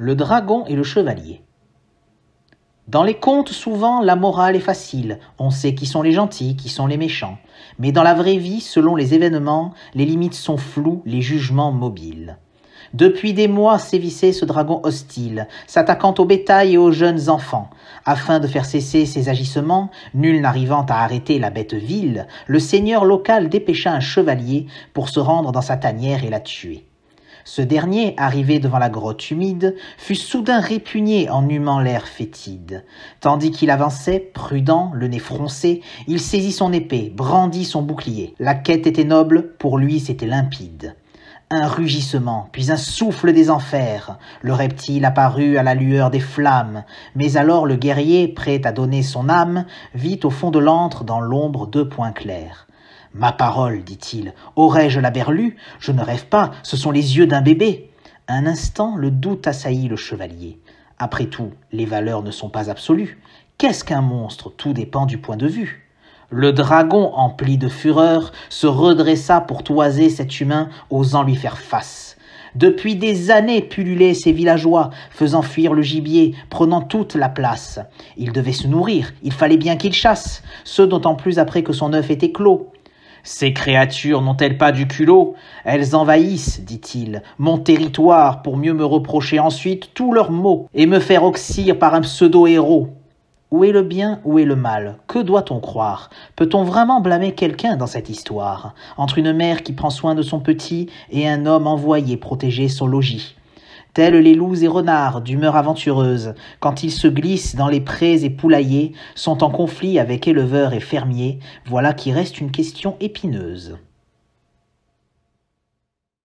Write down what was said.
le dragon et le chevalier. Dans les contes, souvent, la morale est facile. On sait qui sont les gentils, qui sont les méchants. Mais dans la vraie vie, selon les événements, les limites sont floues, les jugements mobiles. Depuis des mois sévissait ce dragon hostile, s'attaquant au bétail et aux jeunes enfants. Afin de faire cesser ses agissements, nul n'arrivant à arrêter la bête vile, le seigneur local dépêcha un chevalier pour se rendre dans sa tanière et la tuer. Ce dernier, arrivé devant la grotte humide, fut soudain répugné en humant l'air fétide. Tandis qu'il avançait, prudent, le nez froncé, il saisit son épée, brandit son bouclier. La quête était noble, pour lui c'était limpide un rugissement, puis un souffle des enfers. Le reptile apparut à la lueur des flammes, mais alors le guerrier, prêt à donner son âme, vit au fond de l'antre dans l'ombre deux points clairs. Ma parole, dit-il, aurais-je la berlue Je ne rêve pas, ce sont les yeux d'un bébé. Un instant, le doute assaillit le chevalier. Après tout, les valeurs ne sont pas absolues. Qu'est-ce qu'un monstre Tout dépend du point de vue. Le dragon, empli de fureur, se redressa pour toiser cet humain, osant lui faire face. Depuis des années pullulaient ces villageois, faisant fuir le gibier, prenant toute la place. Il devait se nourrir, il fallait bien qu'il chasse, ce d'autant plus après que son œuf était clos. Ces créatures n'ont-elles pas du culot Elles envahissent, dit-il, mon territoire pour mieux me reprocher ensuite tous leurs maux et me faire oxyre par un pseudo-héros. Où est le bien, où est le mal Que doit-on croire Peut-on vraiment blâmer quelqu'un dans cette histoire Entre une mère qui prend soin de son petit et un homme envoyé protéger son logis tels les loups et renards d'humeur aventureuse, quand ils se glissent dans les prés et poulaillers, sont en conflit avec éleveurs et fermiers, voilà qui reste une question épineuse.